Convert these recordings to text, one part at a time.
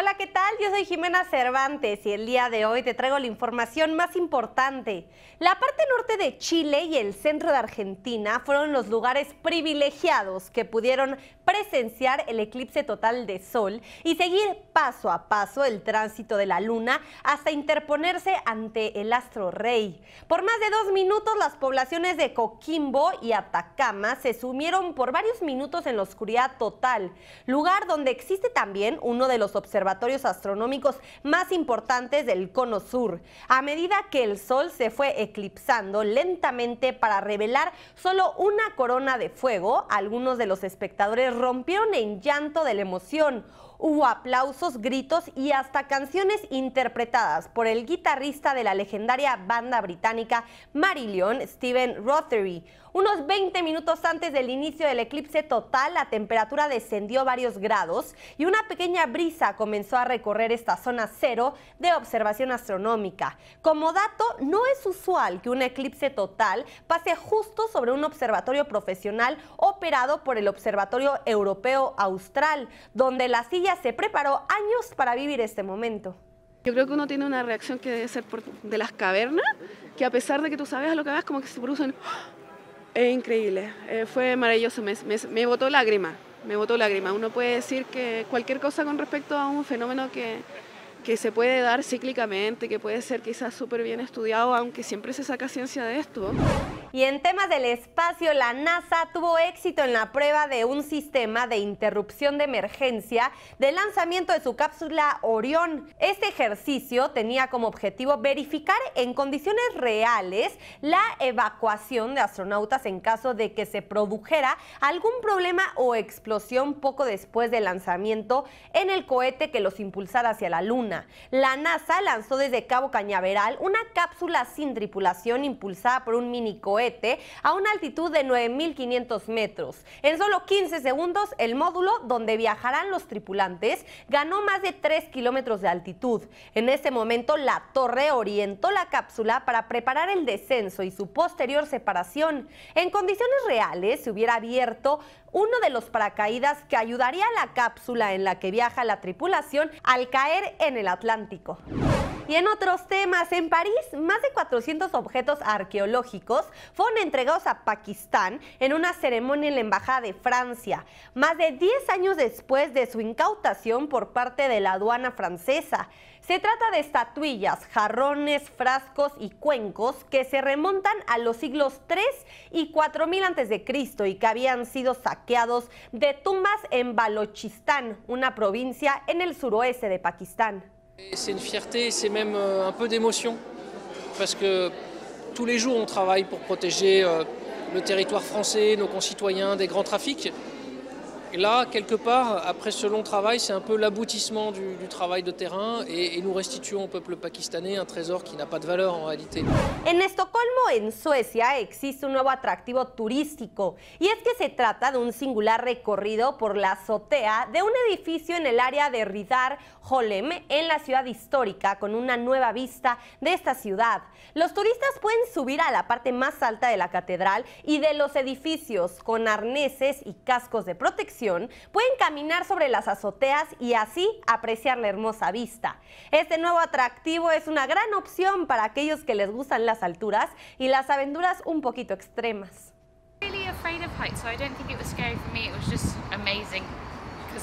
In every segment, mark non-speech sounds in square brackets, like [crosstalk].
Hola, ¿qué tal? Yo soy Jimena Cervantes y el día de hoy te traigo la información más importante. La parte norte de Chile y el centro de Argentina fueron los lugares privilegiados que pudieron presenciar el eclipse total de sol y seguir paso a paso el tránsito de la luna hasta interponerse ante el astro rey. Por más de dos minutos las poblaciones de Coquimbo y Atacama se sumieron por varios minutos en la oscuridad total, lugar donde existe también uno de los observadores astronómicos más importantes del Cono Sur, a medida que el Sol se fue eclipsando lentamente para revelar solo una corona de fuego, algunos de los espectadores rompieron en llanto de la emoción. Hubo aplausos, gritos y hasta canciones interpretadas por el guitarrista de la legendaria banda británica Marillion, Steven Rothery. Unos 20 minutos antes del inicio del eclipse total, la temperatura descendió varios grados y una pequeña brisa comenzó a recorrer esta zona cero de observación astronómica. Como dato, no es usual que un eclipse total pase justo sobre un observatorio profesional operado por el Observatorio Europeo Austral, donde la silla se preparó años para vivir este momento. Yo creo que uno tiene una reacción que debe ser de las cavernas, que a pesar de que tú sabes lo que vas, como que se producen... Es increíble, eh, fue maravilloso, me, me, me botó lágrima, me botó lágrima. Uno puede decir que cualquier cosa con respecto a un fenómeno que, que se puede dar cíclicamente, que puede ser quizás súper bien estudiado, aunque siempre se saca ciencia de esto. Y en temas del espacio, la NASA tuvo éxito en la prueba de un sistema de interrupción de emergencia del lanzamiento de su cápsula Orión. Este ejercicio tenía como objetivo verificar en condiciones reales la evacuación de astronautas en caso de que se produjera algún problema o explosión poco después del lanzamiento en el cohete que los impulsara hacia la Luna. La NASA lanzó desde Cabo Cañaveral una cápsula sin tripulación impulsada por un mini cohete a una altitud de 9.500 metros. En solo 15 segundos, el módulo donde viajarán los tripulantes ganó más de 3 kilómetros de altitud. En ese momento, la torre orientó la cápsula para preparar el descenso y su posterior separación. En condiciones reales, se hubiera abierto uno de los paracaídas que ayudaría a la cápsula en la que viaja la tripulación al caer en el Atlántico. Y en otros temas, en París, más de 400 objetos arqueológicos fueron entregados a Pakistán en una ceremonia en la Embajada de Francia, más de 10 años después de su incautación por parte de la aduana francesa. Se trata de estatuillas, jarrones, frascos y cuencos que se remontan a los siglos 3 y 4000 a.C. y que habían sido saqueados de tumbas en Balochistán, una provincia en el suroeste de Pakistán. C'est une fierté, c'est même euh, un peu d'émotion, parce que tous les jours on travaille pour protéger euh, le territoire français, nos concitoyens des grands trafics. quelque part, après ce long travail, c'est un peu l'aboutissement du, du, travail de terrain et, et, nous restituons au peuple pakistanais un trésor qui n'a pas de valeur en réalité. En Estocolmo, en Suecia, existe un nuevo atractivo turístico y es que se trata de un singular recorrido por la azotea de un edificio en el área de Ridar Holem, en la ciudad histórica, con una nueva vista de esta ciudad. Los turistas pueden subir a la parte más alta de la catedral y de los edificios con arneses y cascos de protección pueden caminar sobre las azoteas y así apreciar la hermosa vista. Este nuevo atractivo es una gran opción para aquellos que les gustan las alturas y las aventuras un poquito extremas.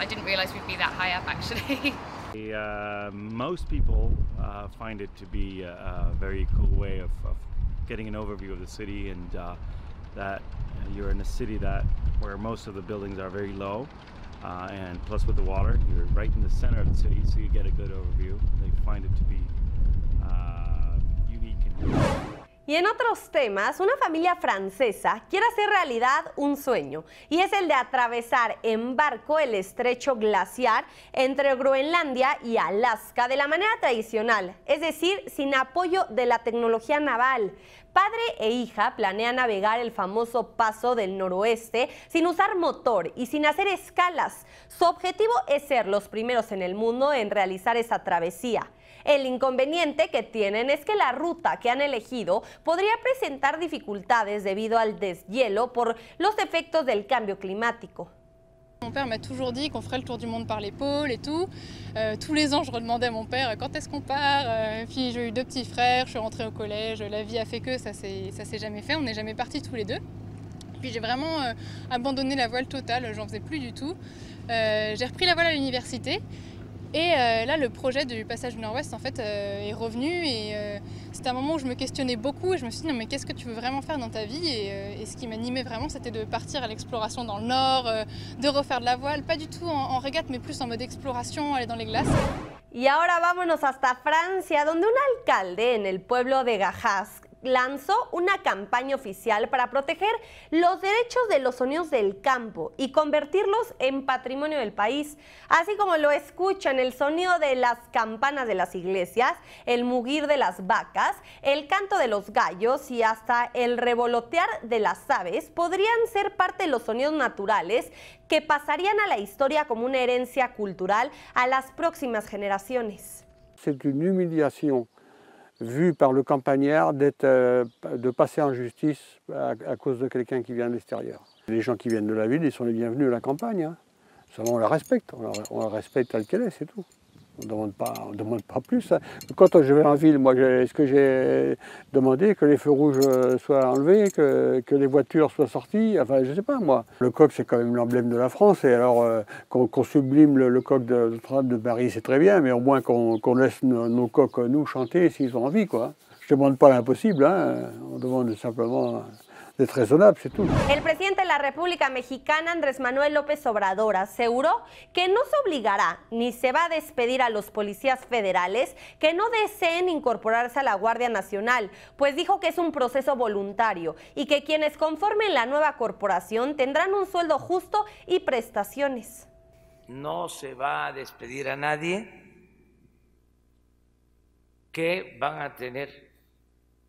I didn't realize we'd be that high up actually. [laughs] Uh, most people uh, find it to be a, a very cool way of, of, getting an overview of the city and uh, that you're in a city that where most of the buildings are very low. Uh, and plus with the water, you're right in the center of the city, so you get a good overview. They find it to be uh, unique Y en otros temas, una familia francesa quiere hacer realidad un sueño y es el de atravesar en barco el estrecho glaciar entre Groenlandia y Alaska de la manera tradicional, es decir, sin apoyo de la tecnología naval. Padre e hija planean navegar el famoso paso del noroeste sin usar motor y sin hacer escalas. Su objetivo es ser los primeros en el mundo en realizar esa travesía. El inconveniente que tienen que la ruta que han elegido présenter des difficultés debido al deshielo par les effets du cambio climatique. Mon père m'a toujours dit qu'on ferait le tour du monde par l'épaule et tout. Euh, tous les ans, je redemandais à mon père quand est-ce qu'on part. Euh, puis j'ai eu deux petits frères, je suis rentrée au collège. La vie a fait que ça s'est jamais fait. On n'est jamais partis tous les deux. Puis j'ai vraiment euh, abandonné la voile totale, j'en faisais plus du tout. j'ai repris la voile à l'université et euh, là, le projet du passage du Nord-Ouest, en fait, euh, est revenu. Et euh, c'était un moment où je me questionnais beaucoup. Et je me suis dit, non, mais qu'est-ce que tu veux vraiment faire dans ta vie et, ce qui m'animait vraiment, c'était de partir à l'exploration dans le Nord, de refaire de la voile, pas du tout en, régate, mais plus en mode exploration, aller dans les glaces. Y ahora vámonos hasta Francia, donde un alcalde en el pueblo de Gajas lanzó una campaña oficial para proteger los derechos de los sonidos del campo y convertirlos en patrimonio del país. Así como lo escuchan el sonido de las campanas de las iglesias, el mugir de las vacas, el canto de los gallos y hasta el revolotear de las aves podrían ser parte de los sonidos naturales que pasarían a la historia como una herencia cultural a las próximas generaciones. vu par le campagnard d'être, euh, de passer en justice à, cause de quelqu'un qui vient de l'extérieur. Les gens qui viennent de la ville, ils sont les bienvenus à la campagne. Seulement hein. on la respecte, on la, on la respecte telle qu'elle est, c'est tout. On ne demande, pas, on demande pas plus. Hein. Quand je vais en ville, moi, est-ce que j'ai demandé que les feux rouges euh, soient enlevés, que, que les voitures soient sorties Enfin, je ne sais pas, moi. Le coq, c'est quand même l'emblème de la France. Et alors, euh, qu'on sublime le, coq de de Paris, c'est très bien, mais au moins qu'on laisse nos, coqs, nous, chanter s'ils ont envie, quoi. Je ne demande pas l'impossible, hein. on demande simplement El presidente de la República Mexicana, Andrés Manuel López Obrador, aseguró que no se obligará ni se va a despedir a los policías federales que no deseen incorporarse a la Guardia Nacional, pues dijo que es un proceso voluntario y que quienes conformen la nueva corporación tendrán un sueldo justo y prestaciones. No se va a despedir a nadie que van a tener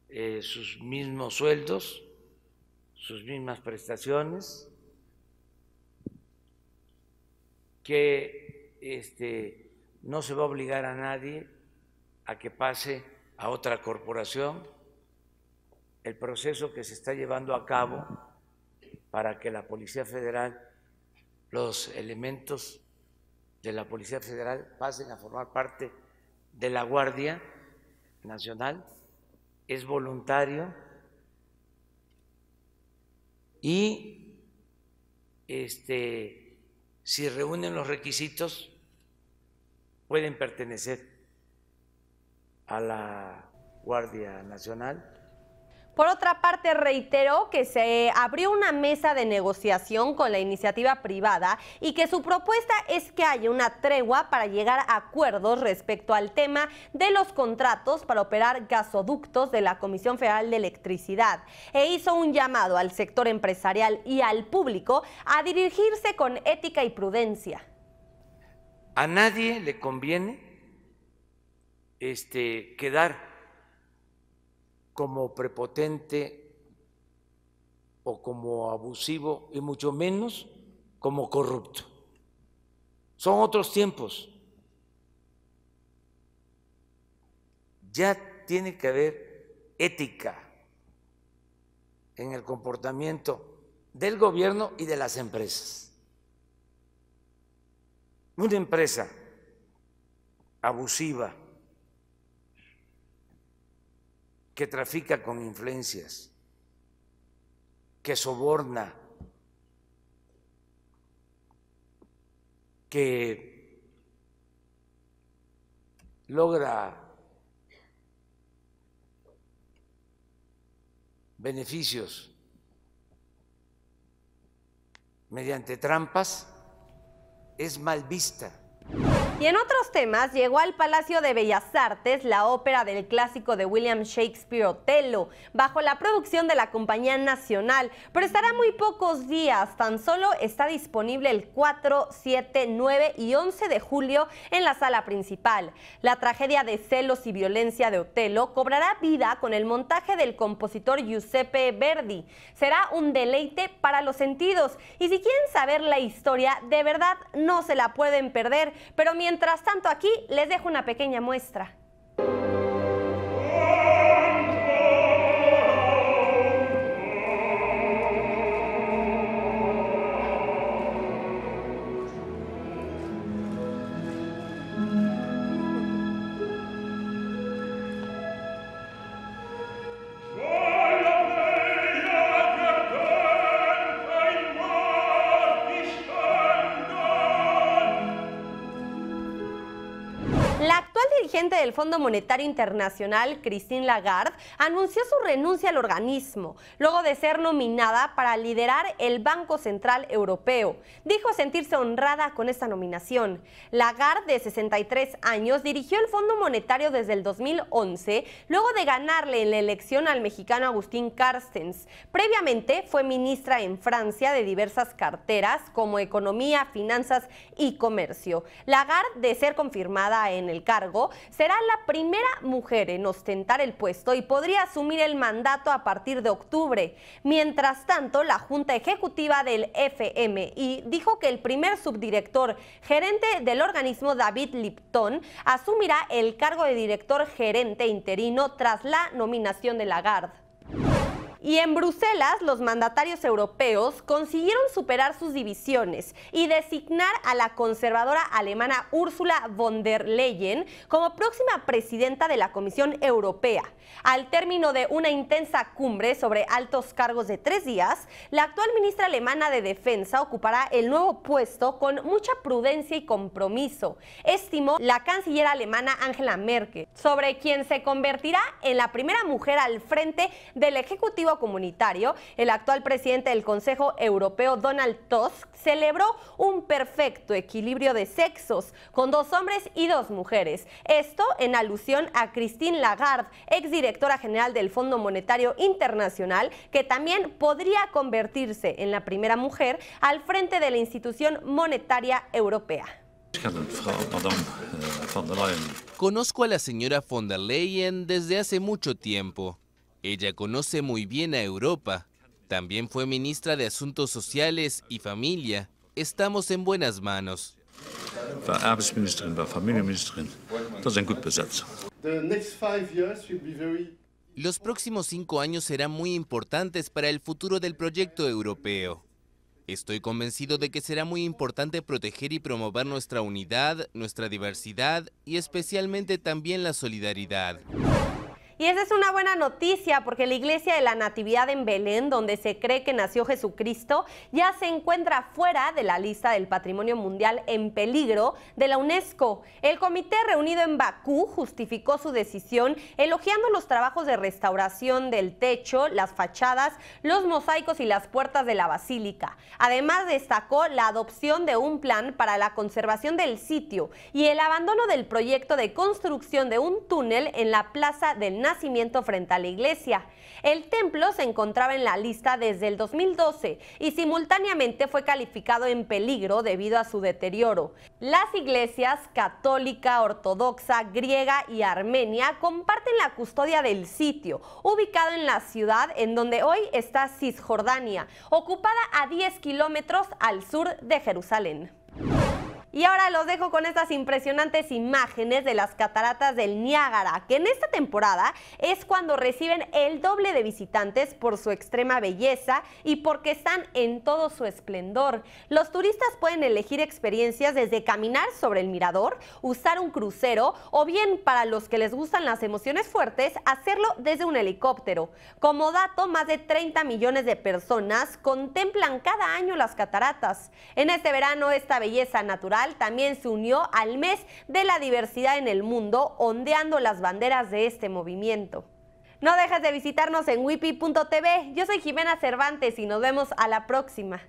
eh, sus mismos sueldos sus mismas prestaciones, que este, no se va a obligar a nadie a que pase a otra corporación. El proceso que se está llevando a cabo para que la Policía Federal, los elementos de la Policía Federal pasen a formar parte de la Guardia Nacional, es voluntario y este, si reúnen los requisitos pueden pertenecer a la Guardia Nacional por otra parte, reiteró que se abrió una mesa de negociación con la iniciativa privada y que su propuesta es que haya una tregua para llegar a acuerdos respecto al tema de los contratos para operar gasoductos de la Comisión Federal de Electricidad e hizo un llamado al sector empresarial y al público a dirigirse con ética y prudencia. A nadie le conviene este, quedar como prepotente o como abusivo y mucho menos como corrupto. Son otros tiempos. Ya tiene que haber ética en el comportamiento del gobierno y de las empresas. Una empresa abusiva, que trafica con influencias, que soborna, que logra beneficios mediante trampas, es mal vista. Y en otros temas, llegó al Palacio de Bellas Artes la ópera del clásico de William Shakespeare Otelo, bajo la producción de la Compañía Nacional, pero estará muy pocos días, tan solo está disponible el 4, 7, 9 y 11 de julio en la sala principal. La tragedia de celos y violencia de Otelo cobrará vida con el montaje del compositor Giuseppe Verdi. Será un deleite para los sentidos y si quieren saber la historia, de verdad no se la pueden perder, pero mientras tanto aquí les dejo una pequeña muestra. dirigente del Fondo Monetario Internacional, Christine Lagarde, anunció su renuncia al organismo, luego de ser nominada para liderar el Banco Central Europeo. Dijo sentirse honrada con esta nominación. Lagarde, de 63 años, dirigió el Fondo Monetario desde el 2011, luego de ganarle en la elección al mexicano Agustín Carstens. Previamente fue ministra en Francia de diversas carteras como economía, finanzas y comercio. Lagarde, de ser confirmada en el cargo, será la primera mujer en ostentar el puesto y podría asumir el mandato a partir de octubre. Mientras tanto, la Junta Ejecutiva del FMI dijo que el primer subdirector gerente del organismo, David Lipton, asumirá el cargo de director gerente interino tras la nominación de Lagarde. Y en Bruselas, los mandatarios europeos consiguieron superar sus divisiones y designar a la conservadora alemana Ursula von der Leyen como próxima presidenta de la Comisión Europea. Al término de una intensa cumbre sobre altos cargos de tres días, la actual ministra alemana de Defensa ocupará el nuevo puesto con mucha prudencia y compromiso, estimó la canciller alemana Angela Merkel, sobre quien se convertirá en la primera mujer al frente del Ejecutivo Comunitario, el actual presidente del Consejo Europeo, Donald Tusk, celebró un perfecto equilibrio de sexos con dos hombres y dos mujeres. Esto en alusión a Christine Lagarde, ex directora general del Fondo Monetario Internacional, que también podría convertirse en la primera mujer al frente de la institución monetaria europea. Conozco a la señora von der Leyen desde hace mucho tiempo. Ella conoce muy bien a Europa. También fue ministra de Asuntos Sociales y Familia. Estamos en buenas manos. Los próximos cinco años serán muy importantes para el futuro del proyecto europeo. Estoy convencido de que será muy importante proteger y promover nuestra unidad, nuestra diversidad y especialmente también la solidaridad. Y esa es una buena noticia porque la iglesia de la Natividad en Belén, donde se cree que nació Jesucristo, ya se encuentra fuera de la lista del patrimonio mundial en peligro de la UNESCO. El comité reunido en Bakú justificó su decisión elogiando los trabajos de restauración del techo, las fachadas, los mosaicos y las puertas de la basílica. Además destacó la adopción de un plan para la conservación del sitio y el abandono del proyecto de construcción de un túnel en la Plaza del nacimiento frente a la iglesia. El templo se encontraba en la lista desde el 2012 y simultáneamente fue calificado en peligro debido a su deterioro. Las iglesias católica, ortodoxa, griega y armenia comparten la custodia del sitio, ubicado en la ciudad en donde hoy está Cisjordania, ocupada a 10 kilómetros al sur de Jerusalén. Y ahora los dejo con estas impresionantes imágenes de las cataratas del Niágara, que en esta temporada es cuando reciben el doble de visitantes por su extrema belleza y porque están en todo su esplendor. Los turistas pueden elegir experiencias desde caminar sobre el mirador, usar un crucero o bien para los que les gustan las emociones fuertes, hacerlo desde un helicóptero. Como dato, más de 30 millones de personas contemplan cada año las cataratas. En este verano esta belleza natural también se unió al mes de la diversidad en el mundo, ondeando las banderas de este movimiento. No dejes de visitarnos en wipi.tv. Yo soy Jimena Cervantes y nos vemos a la próxima.